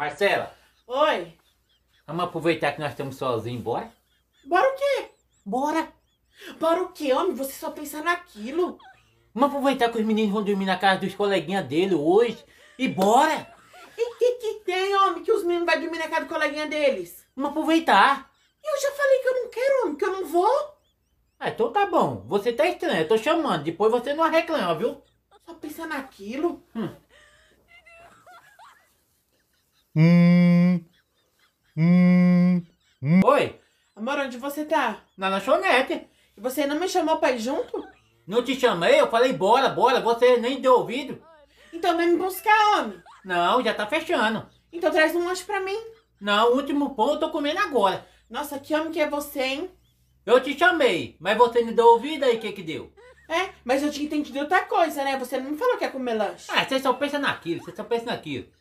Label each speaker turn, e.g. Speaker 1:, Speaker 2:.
Speaker 1: Marcela, Oi, vamos aproveitar que nós estamos sozinhos, bora? bora o quê? Bora! Bora o quê, homem? Você só pensa naquilo. Vamos aproveitar que os meninos vão dormir na casa dos coleguinhas dele hoje e bora!
Speaker 2: E que que tem, homem, que os meninos vão dormir na casa do coleguinha deles? Vamos aproveitar! Eu já falei que eu não quero, homem, que eu não vou. Ah,
Speaker 1: então tá bom. Você tá estranha, eu tô
Speaker 2: chamando. Depois você não reclama, viu? Só pensa naquilo. Hum. Oi, amor, onde você
Speaker 1: tá? Na lanchonete. E você não me chamou pra ir junto? Não te chamei, eu falei bora, bora, você nem deu ouvido. Então vem me buscar, homem. Não, já tá fechando. Então traz um lanche pra mim. Não, o último pão eu tô comendo agora. Nossa, que homem que é você, hein? Eu te chamei, mas você não deu ouvido aí, o que que deu? É, mas eu tinha entendido outra
Speaker 2: coisa, né? Você não me falou que ia comer lanche.
Speaker 1: Ah, você só pensa naquilo, você só pensa naquilo.